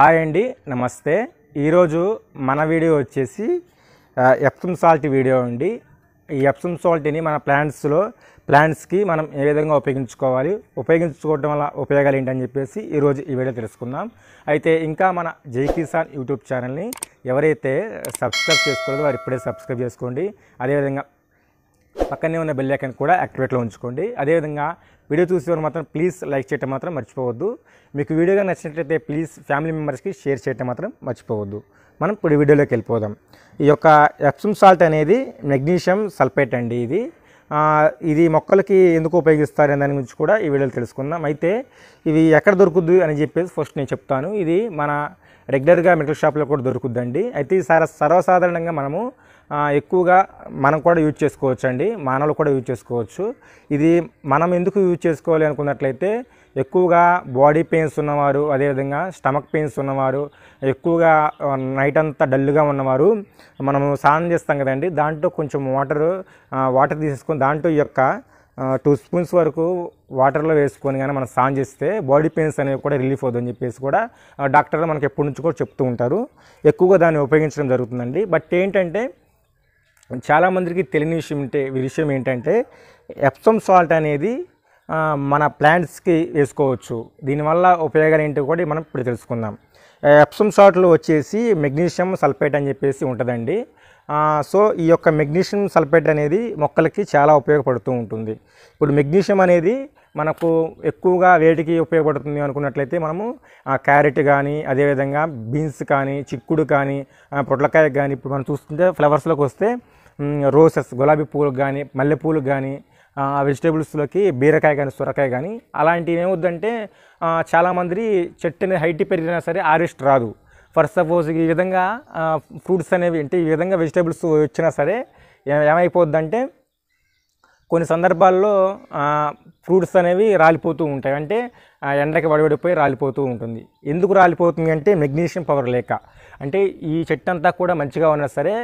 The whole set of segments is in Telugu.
హాయ్ అండి నమస్తే ఈరోజు మన వీడియో వచ్చేసి ఎప్సమ్ సాల్ట్ వీడియో అండి ఈ ఎప్సమ్ సాల్ట్ని మన ప్లాంట్స్లో ప్లాంట్స్కి మనం ఏ విధంగా ఉపయోగించుకోవాలి ఉపయోగించుకోవడం వల్ల ఉపయోగాలు ఏంటని చెప్పేసి ఈరోజు ఈ వీడియో తెలుసుకుందాం అయితే ఇంకా మన జై కిసాన్ యూట్యూబ్ ఛానల్ని ఎవరైతే సబ్స్క్రైబ్ చేసుకోలేదో వారు ఇప్పుడే సబ్స్క్రైబ్ చేసుకోండి అదేవిధంగా పక్కనే ఉన్న బెల్ కూడా యాక్టివేట్లో ఉంచుకోండి అదేవిధంగా వీడియో చూసేవారు మాత్రం ప్లీజ్ లైక్ చేయటం మాత్రం మర్చిపోవద్దు మీకు వీడియోగా నచ్చినట్లయితే ప్లీజ్ ఫ్యామిలీ మెంబర్స్కి షేర్ చేయటం మాత్రం మర్చిపోవద్దు మనం ఇప్పుడు వీడియోలోకి వెళ్ళిపోదాం ఈ యొక్క ఎప్సమ్ సాల్ట్ అనేది మెగ్నీషియం సల్ఫేట్ అండి ఇది ఇది మొక్కలకి ఎందుకు ఉపయోగిస్తారు దాని గురించి కూడా ఈ వీడియోలో తెలుసుకుందాం అయితే ఇవి ఎక్కడ దొరుకుద్ది అని చెప్పేసి ఫస్ట్ నేను చెప్తాను ఇది మన రెగ్యులర్గా మెడికల్ షాప్లో కూడా దొరుకుద్దండి అయితే సర్వసాధారణంగా మనము ఎక్కువగా మనం కూడా యూజ్ చేసుకోవచ్చు అండి మానవులు కూడా యూజ్ చేసుకోవచ్చు ఇది మనం ఎందుకు యూజ్ చేసుకోవాలి అనుకున్నట్లయితే ఎక్కువగా బాడీ పెయిన్స్ ఉన్నవారు అదేవిధంగా స్టమక్ పెయిన్స్ ఉన్నవారు ఎక్కువగా నైట్ అంతా డల్గా ఉన్నవారు మనము స్నానం చేస్తాం కదండి దాంట్లో కొంచెం వాటర్ వాటర్ తీసుకొని దాంట్లో యొక్క టూ స్పూన్స్ వరకు వాటర్లో వేసుకొని కానీ మనం స్నానం చేస్తే బాడీ పెయిన్స్ అనేవి కూడా రిలీఫ్ అవుతుందని చెప్పేసి కూడా డాక్టర్లు మనకి ఎప్పటి నుంచి కూడా చెప్తూ ఉంటారు ఎక్కువగా దాన్ని ఉపయోగించడం జరుగుతుందండి బట్ ఏంటంటే చాలామందికి తెలియని విషయం అంటే విషయం ఏంటంటే ఎప్సమ్ సాల్ట్ అనేది మన ప్లాంట్స్కి వేసుకోవచ్చు దీనివల్ల ఉపయోగాలు ఏంటో కూడా మనం ఇప్పుడు తెలుసుకుందాం ఎప్సమ్ సాల్ట్లో వచ్చేసి మెగ్నీషియం సల్ఫేట్ అని చెప్పేసి ఉంటుందండి సో ఈ యొక్క మెగ్నీషియం సల్ఫేట్ అనేది మొక్కలకి చాలా ఉపయోగపడుతూ ఉంటుంది ఇప్పుడు మెగ్నీషియం అనేది మనకు ఎక్కువగా వేటికి ఉపయోగపడుతుంది అనుకున్నట్లయితే మనము క్యారెట్ కానీ అదేవిధంగా బీన్స్ కానీ చిక్కుడు కానీ పొట్లకాయ కానీ ఇప్పుడు మనం చూస్తుంటే ఫ్లవర్స్లోకి వస్తే రోసెస్ గులాబీ పూలకు కానీ మల్లెపూలకు కానీ వెజిటేబుల్స్లోకి బీరకాయ కానీ సొరకాయ కానీ అలాంటివి ఏమొద్దంటే చాలామంది చెట్టుని హైట్ పెరిగినా సరే ఆరెస్ట్ రాదు ఫర్ సపోజ్ ఈ విధంగా ఫ్రూట్స్ అనేవి అంటే ఈ విధంగా వెజిటేబుల్స్ వచ్చినా సరే ఏమైపోద్దంటే కొన్ని సందర్భాల్లో ఫ్రూట్స్ అనేవి రాలిపోతూ ఉంటాయి అంటే ఎండకి వడవడిపోయి రాలిపోతూ ఉంటుంది ఎందుకు రాలిపోతుంది అంటే మెగ్నీషియం పవర్ లేక అంటే ఈ చెట్టు అంతా కూడా మంచిగా ఉన్నా సరే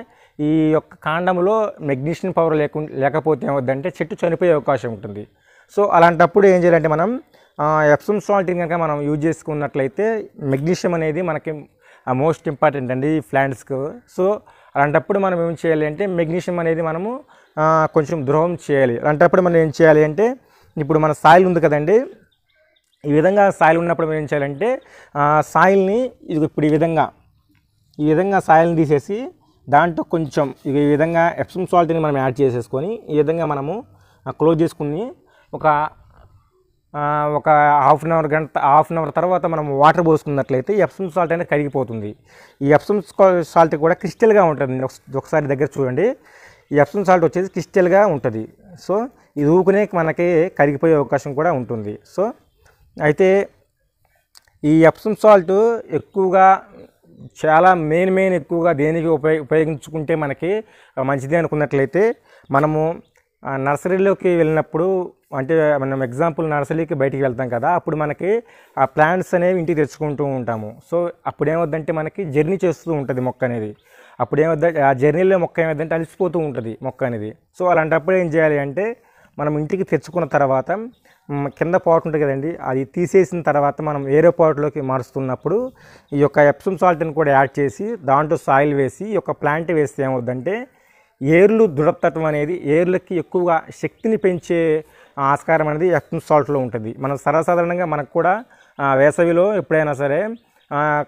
ఈ యొక్క కాండంలో మెగ్నీషియం పవర్ లేకు లేకపోతే ఏమవుద్దంటే చెట్టు చనిపోయే అవకాశం ఉంటుంది సో అలాంటప్పుడు ఏం చేయాలంటే మనం ఎప్సమ్ సాల్ట్ కనుక మనం యూజ్ చేసుకున్నట్లయితే మెగ్నీషియం అనేది మనకి మోస్ట్ ఇంపార్టెంట్ అండి ఈ ప్లాంట్స్కు సో అలాంటప్పుడు మనం ఏం చేయాలి అంటే మెగ్నీషియం అనేది మనము కొంచెం ద్రోహం చేయాలి అలాంటప్పుడు మనం ఏం చేయాలి అంటే ఇప్పుడు మన సాయిల్ ఉంది కదండి ఈ విధంగా సాయిల్ ఉన్నప్పుడు మనం ఏం చేయాలంటే సాయిల్ని ఇది ఇప్పుడు ఈ విధంగా ఈ విధంగా సాయిల్ని తీసేసి దాంట్లో కొంచెం ఈ విధంగా ఎప్సమ్ సాల్ట్ని మనం యాడ్ చేసేసుకొని ఈ విధంగా మనము క్లోజ్ చేసుకుని ఒక ఒక హాఫ్ అన్ అవర్ గంట హాఫ్ అన్ అవర్ తర్వాత మనం వాటర్ పోసుకున్నట్లయితే ఎప్సమ్ సాల్ట్ అనేది కరిగిపోతుంది ఈ ఎప్సమ్ సాల్ట్ కూడా క్రిస్టల్గా ఉంటుంది ఒకసారి దగ్గర చూడండి ఈ ఎప్సమ్ సాల్ట్ వచ్చేసి క్రిస్టల్గా ఉంటుంది సో ఇది ఊకునే మనకి కరిగిపోయే అవకాశం కూడా ఉంటుంది సో అయితే ఈ ఎప్సమ్ సాల్ట్ ఎక్కువగా చాలా మెయిన్ మెయిన్ ఎక్కువగా దేనికి ఉపయోగ ఉపయోగించుకుంటే మనకి మంచిది అనుకున్నట్లయితే మనము నర్సరీలోకి వెళ్ళినప్పుడు అంటే మనం ఎగ్జాంపుల్ నర్సరీకి బయటికి వెళ్తాం కదా అప్పుడు మనకి ఆ ప్లాంట్స్ అనేవి ఇంటికి తెచ్చుకుంటూ ఉంటాము సో అప్పుడు ఏమవుద్దంటే మనకి జర్నీ చేస్తూ ఉంటుంది మొక్క అనేది అప్పుడు ఏమవుద్దంటే ఆ జర్నీలో మొక్క ఏమవుద్దంటే అలసిపోతూ ఉంటుంది మొక్క అనేది సో అలాంటప్పుడు ఏం చేయాలి అంటే మనం ఇంటికి తెచ్చుకున్న తర్వాత కింద పాట్ ఉంటుంది కదండి అది తీసేసిన తర్వాత మనం వేరే పాట్లోకి మారుస్తున్నప్పుడు ఈ యొక్క ఎప్సమ్ సాల్ట్ని కూడా యాడ్ చేసి దాంట్లో సాయిల్ వేసి ఈ యొక్క ప్లాంట్ వేస్తే ఏమవుద్దంటే ఏర్లు దృఢత్వం అనేది ఏర్లకి ఎక్కువగా శక్తిని పెంచే ఆస్కారం అనేది ఎప్సమ్ సాల్ట్లో ఉంటుంది మనం సర్వసాధారణంగా మనకు కూడా వేసవిలో ఎప్పుడైనా సరే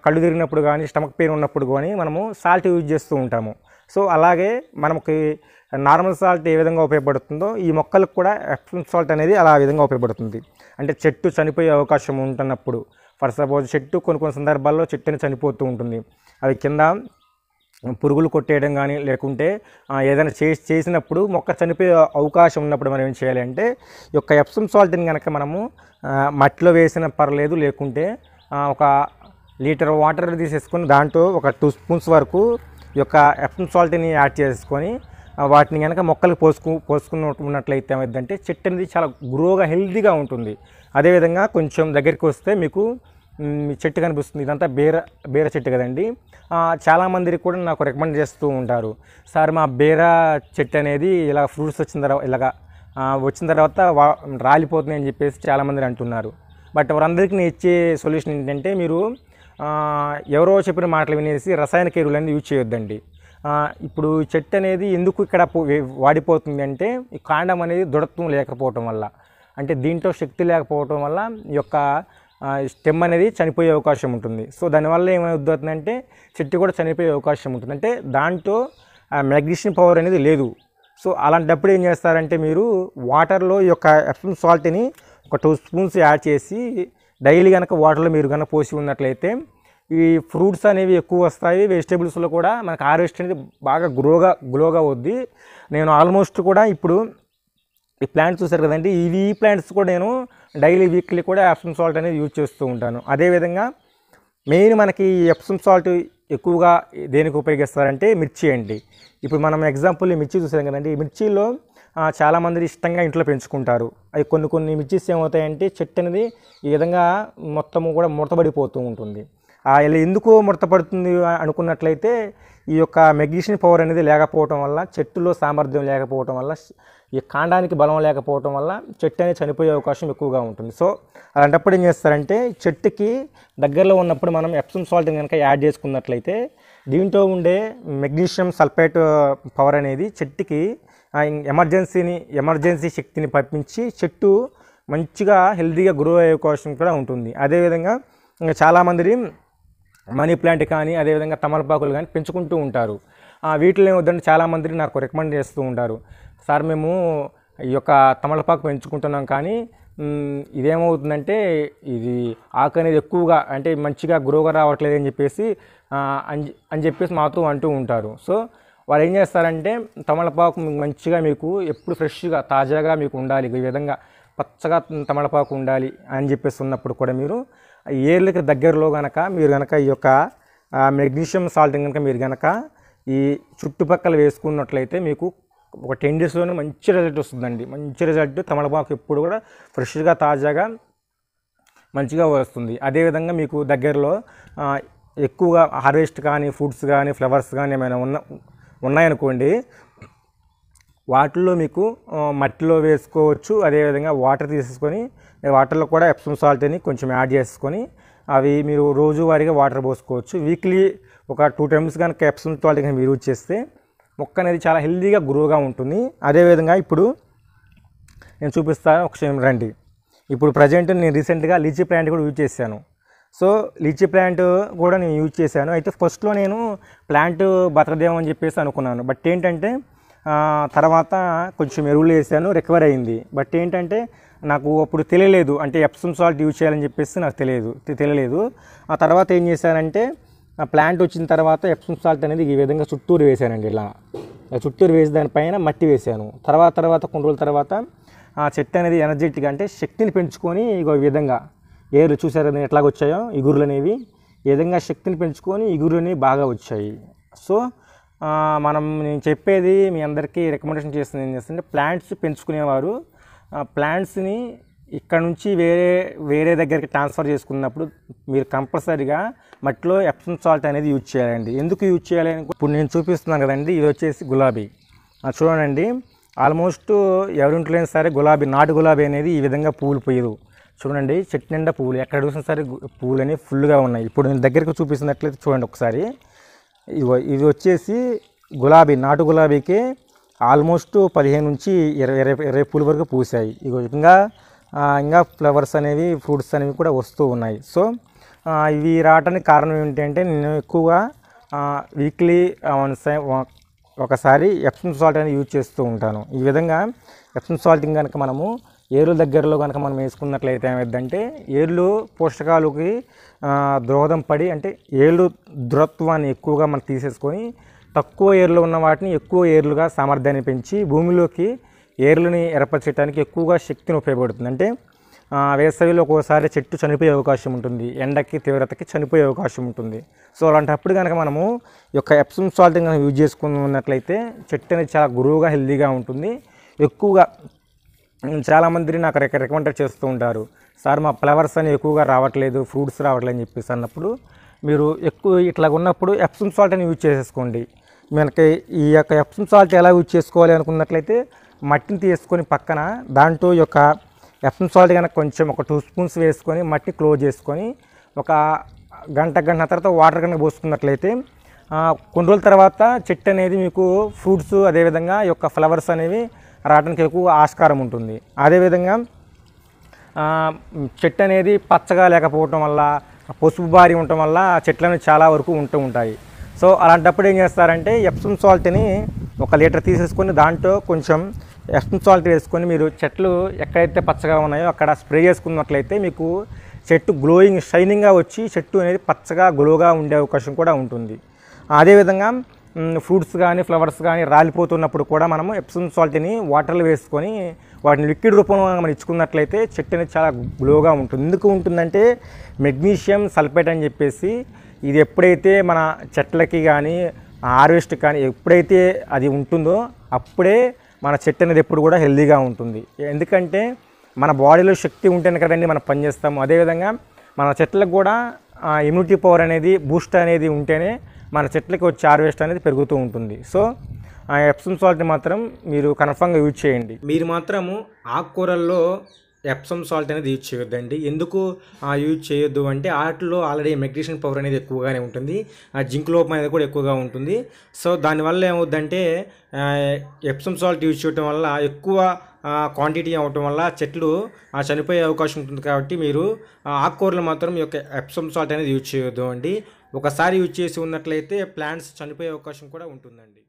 కళ్ళు తిరిగినప్పుడు కానీ స్టమక్ పెయిన్ ఉన్నప్పుడు కానీ మనము సాల్ట్ యూజ్ చేస్తూ ఉంటాము సో అలాగే మనకి నార్మల్ సాల్ట్ ఏ విధంగా ఉపయోగపడుతుందో ఈ మొక్కలకు కూడా ఎఫ్ఎం సాల్ట్ అనేది అలా విధంగా ఉపయోగపడుతుంది అంటే చెట్టు చనిపోయే అవకాశం ఉంటున్నప్పుడు ఫర్ సపోజ్ చెట్టు కొన్ని కొన్ని సందర్భాల్లో చెట్టుని చనిపోతూ ఉంటుంది అది కింద పురుగులు కొట్టేయడం కానీ లేకుంటే ఏదైనా చేసి చేసినప్పుడు మొక్క చనిపోయే అవకాశం ఉన్నప్పుడు మనం ఏం చేయాలి అంటే ఈ యొక్క ఎప్సమ్ సాల్ట్ని కనుక మనము మట్టిలో వేసిన పర్లేదు లేకుంటే ఒక లీటర్ వాటర్ తీసేసుకొని దాంట్లో ఒక టూ స్పూన్స్ వరకు ఈ యొక్క ఎప్సమ్ సాల్ట్ని యాడ్ చేసుకొని వాటిని కనుక మొక్కలు పోసుకు ఉన్నట్లయితే ఏమైందంటే చెట్టు అనేది చాలా గ్రోగా హెల్దీగా ఉంటుంది అదేవిధంగా కొంచెం దగ్గరికి వస్తే మీకు చెట్టు కనిపిస్తుంది ఇదంతా బీర బీర చెట్టు కదండి చాలామందికి కూడా నాకు రికమెండ్ చేస్తూ ఉంటారు సార్ మా బీర చెట్టు అనేది ఇలా ఫ్రూట్స్ వచ్చిన తర్వాత ఇలాగా వచ్చిన తర్వాత రాలిపోతున్నాయి రాలిపోతుంది అని చెప్పేసి చాలామంది అంటున్నారు బట్ వారందరికీ నేను ఇచ్చే సొల్యూషన్ ఏంటంటే మీరు ఎవరో చెప్పిన మాటలు వినేసి రసాయనిక ఎరువులన్నీ యూజ్ చేయొద్దండి ఇప్పుడు చెట్టు అనేది ఎందుకు ఇక్కడ వాడిపోతుంది అంటే ఈ కాండం అనేది దృఢత్వం లేకపోవటం వల్ల అంటే దీంట్లో శక్తి లేకపోవటం వల్ల ఈ యొక్క స్టెమ్ అనేది చనిపోయే అవకాశం ఉంటుంది సో దానివల్ల ఏమవుతుందంటే చెట్టు కూడా చనిపోయే అవకాశం ఉంటుంది అంటే దాంట్లో మ్యాగ్నీషియం పవర్ అనేది లేదు సో అలాంటప్పుడు ఏం చేస్తారంటే మీరు వాటర్లో ఈ యొక్క ఎఫ్ఎం సాల్ట్ని ఒక టూ స్పూన్స్ యాడ్ చేసి డైలీ కనుక వాటర్లో మీరు కనుక పోసి ఉన్నట్లయితే ఈ ఫ్రూట్స్ అనేవి ఎక్కువ వస్తాయి వెజిటేబుల్స్లో కూడా మనకు హార్వెస్ట్ అనేది బాగా గ్రోగా గ్లోగా వద్ది నేను ఆల్మోస్ట్ కూడా ఇప్పుడు ఈ ప్లాంట్స్ చూసారు కదండి ఇవి ఈ ప్లాంట్స్ కూడా నేను డైలీ వీక్లీ కూడా ఎప్సమ్ సాల్ట్ అనేది యూజ్ చేస్తూ ఉంటాను అదేవిధంగా మెయిన్ మనకి ఎప్సమ్ సాల్ట్ ఎక్కువగా దేనికి ఉపయోగిస్తారంటే మిర్చి అండి ఇప్పుడు మనం ఎగ్జాంపుల్ మిర్చి చూసాం కదండి మిర్చిలో చాలామంది ఇష్టంగా ఇంట్లో పెంచుకుంటారు అవి కొన్ని కొన్ని మిర్చిస్ ఏమవుతాయంటే చెట్టు అనేది ఈ విధంగా మొత్తము కూడా ముడతబడిపోతూ ఉంటుంది ఇలా ఎందుకు ముడతపడుతుంది అనుకున్నట్లయితే ఈ యొక్క మెగ్నీషియం పవర్ అనేది లేకపోవటం వల్ల చెట్టులో సామర్థ్యం లేకపోవటం వల్ల ఈ కాండానికి బలం లేకపోవటం వల్ల చెట్టు అనేది చనిపోయే అవకాశం ఎక్కువగా ఉంటుంది సో అలాంటప్పుడు ఏం చేస్తారంటే చెట్టుకి దగ్గరలో ఉన్నప్పుడు మనం ఎప్సమ్ సాల్ట్ కనుక యాడ్ చేసుకున్నట్లయితే దీంట్లో ఉండే మెగ్నీషియం సల్ఫేట్ పవర్ అనేది చెట్టుకి ఎమర్జెన్సీని ఎమర్జెన్సీ శక్తిని పంపించి చెట్టు మంచిగా హెల్తీగా గ్రో అయ్యే అవకాశం కూడా ఉంటుంది అదేవిధంగా చాలామంది మనీ ప్లాంట్ కానీ అదేవిధంగా తమలపాకులు కానీ పెంచుకుంటూ ఉంటారు వీటిలో వద్దంటే చాలామంది నాకు రికమెండ్ చేస్తూ ఉంటారు సార్ మేము ఈ యొక్క తమలపాకు పెంచుకుంటున్నాం కానీ ఇదేమవుతుందంటే ఇది ఆకు అనేది ఎక్కువగా అంటే మంచిగా గ్రోగా రావట్లేదు అని చెప్పేసి అని చెప్పేసి మాతో అంటూ ఉంటారు సో వాళ్ళు ఏం చేస్తారంటే తమలపాకు మంచిగా మీకు ఎప్పుడు ఫ్రెష్గా తాజాగా మీకు ఉండాలి ఈ విధంగా పచ్చగా తమలపాకు ఉండాలి అని చెప్పేసి ఉన్నప్పుడు కూడా మీరు ఏర్లకి దగ్గరలో కనుక మీరు కనుక ఈ యొక్క మెగ్నీషియం సాల్టింగ్ కనుక మీరు కనుక ఈ చుట్టుపక్కల వేసుకున్నట్లయితే మీకు ఒక టెన్ డేస్లోనే మంచి రిజల్ట్ వస్తుందండి మంచి రిజల్ట్ తమలపాకు ఎప్పుడు కూడా ఫ్రెష్గా తాజాగా మంచిగా వస్తుంది అదేవిధంగా మీకు దగ్గరలో ఎక్కువగా హార్వెస్ట్ కానీ ఫుడ్స్ కానీ ఫ్లవర్స్ కానీ ఏమైనా ఉన్న ఉన్నాయనుకోండి వాటిల్లో మీకు మట్టిలో వేసుకోవచ్చు అదేవిధంగా వాటర్ తీసేసుకొని వాటర్లో కూడా ఎప్సమ్ సాల్ట్ అని కొంచెం యాడ్ చేసుకొని అవి మీరు రోజువారీగా వాటర్ పోసుకోవచ్చు వీక్లీ ఒక టూ టైమ్స్ కనుక ఎప్సమ్ సాల్ట్ కనుక మీరు యూజ్ చేస్తే మొక్క అనేది చాలా హెల్దీగా గ్రోగా ఉంటుంది అదేవిధంగా ఇప్పుడు నేను చూపిస్తాను ఒక క్షణం రండి ఇప్పుడు ప్రజెంట్ నేను రీసెంట్గా లీచీ ప్లాంట్ కూడా యూజ్ చేశాను సో లీచీ ప్లాంట్ కూడా నేను యూజ్ చేశాను అయితే ఫస్ట్లో నేను ప్లాంట్ బతకదేమో అని చెప్పేసి అనుకున్నాను బట్ ఏంటంటే తర్వాత కొంచెం ఎరువులు వేసాను రికవర్ అయింది బట్ ఏంటంటే నాకు అప్పుడు తెలియలేదు అంటే ఎప్సమ్ సాల్ట్ యూజ్ చేయాలని చెప్పేసి నాకు తెలియదు తెలియలేదు ఆ తర్వాత ఏం చేశానంటే ఆ ప్లాంట్ వచ్చిన తర్వాత ఎప్సమ్ సాల్ట్ అనేది ఈ విధంగా చుట్టూరు వేశానండి ఇలా చుట్టూరు వేసి దానిపైన మట్టి వేశాను తర్వాత తర్వాత కొన్ని రోజుల తర్వాత ఆ చెట్టు అనేది ఎనర్జెటిక్ అంటే శక్తిని పెంచుకొని ఇక ఈ విధంగా ఏరు చూసారు ఎట్లాగొచ్చాయో గురులు అనేవి ఈ విధంగా శక్తిని పెంచుకొని ఇగురులు అనేవి బాగా వచ్చాయి సో మనం నేను చెప్పేది మీ అందరికీ రికమెండేషన్ చేస్తుంది ఏం చేస్తుంటే ప్లాంట్స్ పెంచుకునేవారు ప్లాంట్స్ని ఇక్కడ నుంచి వేరే వేరే దగ్గరికి ట్రాన్స్ఫర్ చేసుకున్నప్పుడు మీరు కంపల్సరీగా మట్టిలో ఎప్సమ్ సాల్ట్ అనేది యూజ్ చేయాలండి ఎందుకు యూజ్ చేయాలి ఇప్పుడు నేను చూపిస్తున్నాను కదండి ఇది వచ్చేసి గులాబీ చూడండి ఆల్మోస్ట్ ఎవరింట్లోనే సరే గులాబీ నాటు గులాబీ అనేది ఈ విధంగా పూలు పోయదు చూడండి చెట్టు నిండా పూలు ఎక్కడ చూసినా సరే పూలు అనేవి ఫుల్గా ఉన్నాయి ఇప్పుడు నేను దగ్గరకు చూపిస్తున్నట్లయితే చూడండి ఒకసారి ఇవి వచ్చేసి గులాబీ నాటు గులాబీకి ఆల్మోస్ట్ పదిహేను నుంచి ఇరవై ఇరవై ఇరవై పూల వరకు పూసాయి ఇక ఇంకా ఇంకా ఫ్లవర్స్ అనేవి ఫ్రూట్స్ అనేవి కూడా వస్తూ ఉన్నాయి సో ఇవి రావడానికి కారణం ఏంటంటే నేను ఎక్కువగా వీక్లీ ఒకసారి ఎప్సమ్ సాల్ట్ అనేది యూజ్ చేస్తూ ఉంటాను ఈ విధంగా ఎప్సమ్ సాల్ట్ కనుక మనము ఏరుల దగ్గరలో కనుక మనం వేసుకున్నట్లయితే ఏమైందంటే ఏర్లు పోషకాలకి దోహదం పడి అంటే ఏర్లు దృఢత్వాన్ని ఎక్కువగా మనం తీసేసుకొని తక్కువ ఏర్లు ఉన్న వాటిని ఎక్కువ ఏర్లుగా సామర్థ్యాన్ని పెంచి భూమిలోకి ఏర్లని ఏర్పరచడానికి ఎక్కువగా శక్తిని ఉపయోగపడుతుంది అంటే వేసవిలో ఒక్కోసారి చెట్టు చనిపోయే అవకాశం ఉంటుంది ఎండకి తీవ్రతకి చనిపోయే అవకాశం ఉంటుంది సో అలాంటప్పుడు కనుక మనము ఈ యొక్క ఎప్సమ్ సాల్ట్ని కనుక యూజ్ చేసుకున్నట్లయితే చెట్టు అనేది చాలా గురువుగా హెల్దీగా ఉంటుంది ఎక్కువగా చాలామంది నాకు రిక రికమెండ్ చేస్తూ ఉంటారు సార్ మా ఫ్లవర్స్ అని ఎక్కువగా రావట్లేదు ఫ్రూట్స్ రావట్లేదు అని చెప్పేసి అన్నప్పుడు మీరు ఎక్కువ ఇట్లా ఉన్నప్పుడు ఎప్సమ్ సాల్ట్ అని యూజ్ చేసేసుకోండి మనకి ఈ యొక్క ఎప్సమ్ సాల్ట్ ఎలా యూజ్ చేసుకోవాలి అనుకున్నట్లయితే మట్టిని తీసుకొని పక్కన దాంట్లో యొక్క ఎప్సమ్ సాల్ట్ కనుక కొంచెం ఒక టూ స్పూన్స్ వేసుకొని మట్టి క్లోజ్ చేసుకొని ఒక గంట గంట తర్వాత వాటర్ కనుక పోసుకున్నట్లయితే కొన్ని రోజుల తర్వాత చెట్టు అనేది మీకు ఫ్రూట్స్ అదేవిధంగా యొక్క ఫ్లవర్స్ అనేవి రావడానికి ఎక్కువ ఆస్కారం ఉంటుంది అదేవిధంగా చెట్టు అనేది పచ్చగా లేకపోవటం వల్ల పసుపు బారి ఉండటం వల్ల చెట్లను చాలా వరకు ఉంటూ ఉంటాయి సో అలాంటప్పుడు ఏం చేస్తారంటే ఎప్సమ్ సాల్ట్ని ఒక లీటర్ తీసేసుకొని దాంట్లో కొంచెం ఎప్సమ్ సాల్ట్ వేసుకొని మీరు చెట్లు ఎక్కడైతే పచ్చగా ఉన్నాయో అక్కడ స్ప్రే చేసుకున్నట్లయితే మీకు చెట్టు గ్లోయింగ్ షైనింగ్గా వచ్చి చెట్టు అనేది పచ్చగా గ్లోగా ఉండే అవకాశం కూడా ఉంటుంది అదేవిధంగా ఫ్రూట్స్ కానీ ఫ్లవర్స్ కానీ రాలిపోతున్నప్పుడు కూడా మనము ఎప్సమ్ సాల్ట్ని వాటర్లో వేసుకొని వాటిని లిక్విడ్ రూపంలో మనం ఇచ్చుకున్నట్లయితే చెట్టు అనేది చాలా గ్లోగా ఉంటుంది ఎందుకు ఉంటుందంటే మెగ్నీషియం సల్ఫేట్ అని చెప్పేసి ఇది ఎప్పుడైతే మన చెట్లకి కానీ హార్వెస్ట్ కానీ ఎప్పుడైతే అది ఉంటుందో అప్పుడే మన చెట్టు అనేది ఎప్పుడు కూడా హెల్దీగా ఉంటుంది ఎందుకంటే మన బాడీలో శక్తి ఉంటేనే కదండి మనం పనిచేస్తాము అదేవిధంగా మన చెట్లకు కూడా ఇమ్యూనిటీ పవర్ అనేది బూస్ట్ అనేది ఉంటేనే మన చెట్లకి వచ్చే హార్వెస్ట్ అనేది పెరుగుతూ ఉంటుంది సో ఆ ఎప్సమ్ సాల్ట్ని మాత్రం మీరు కన్ఫామ్గా యూజ్ చేయండి మీరు మాత్రము ఆకుకూరల్లో ఎప్సమ్ సాల్ట్ అనేది యూజ్ చేయొద్దండి ఎందుకు యూజ్ చేయొద్దు అంటే వాటిలో ఆల్రెడీ మెగ్నేషియం పవర్ అనేది ఎక్కువగానే ఉంటుంది ఆ జింక్ లోపం అనేది కూడా ఎక్కువగా ఉంటుంది సో దానివల్ల ఏమవుద్దంటే ఎప్సమ్ సాల్ట్ యూజ్ చేయడం వల్ల ఎక్కువ క్వాంటిటీ అవ్వటం వల్ల చెట్లు చనిపోయే అవకాశం ఉంటుంది కాబట్టి మీరు ఆకుకూరలు మాత్రం ఈ యొక్క ఎప్సమ్ సాల్ట్ అనేది యూజ్ చేయొద్దు అండి ఒకసారి యూజ్ చేసి ఉన్నట్లయితే ప్లాంట్స్ చనిపోయే అవకాశం కూడా ఉంటుందండి